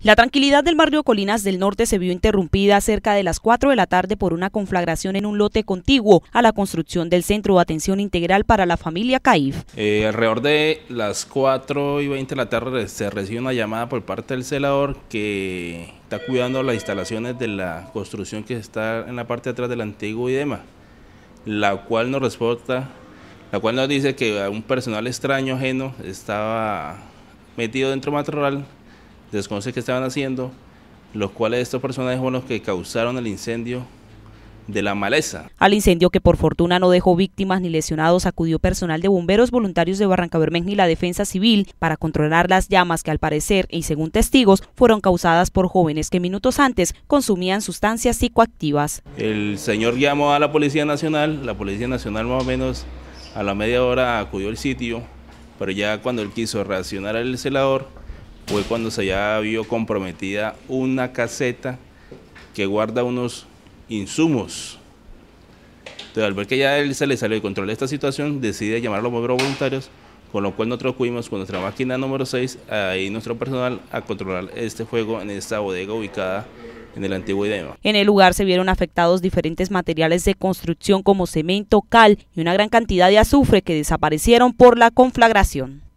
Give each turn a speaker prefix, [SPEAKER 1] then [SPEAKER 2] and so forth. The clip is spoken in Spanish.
[SPEAKER 1] La tranquilidad del barrio Colinas del Norte se vio interrumpida cerca de las 4 de la tarde por una conflagración en un lote contiguo a la construcción del Centro de Atención Integral para la Familia CAIF.
[SPEAKER 2] Eh, alrededor de las 4 y 20 de la tarde se recibe una llamada por parte del celador que está cuidando las instalaciones de la construcción que está en la parte de atrás del antiguo IDEMA, la cual nos la cual nos dice que un personal extraño, ajeno, estaba metido dentro de matorral desconoce qué estaban haciendo, los cuales estos personajes fueron los que causaron el incendio de la maleza.
[SPEAKER 1] Al incendio que por fortuna no dejó víctimas ni lesionados acudió personal de bomberos voluntarios de Barranca Bermeja y la Defensa Civil para controlar las llamas que al parecer y según testigos fueron causadas por jóvenes que minutos antes consumían sustancias psicoactivas.
[SPEAKER 2] El señor llamó a la Policía Nacional, la Policía Nacional más o menos a la media hora acudió al sitio, pero ya cuando él quiso reaccionar al celador, fue cuando se ya vio comprometida una caseta que guarda unos insumos. Entonces, al ver que ya él se le salió de control esta situación, decide llamar a los bomberos voluntarios, con lo cual nosotros fuimos con nuestra máquina número 6, ahí nuestro personal, a controlar este fuego en esta bodega ubicada en el antiguo Idema.
[SPEAKER 1] En el lugar se vieron afectados diferentes materiales de construcción como cemento, cal y una gran cantidad de azufre que desaparecieron por la conflagración.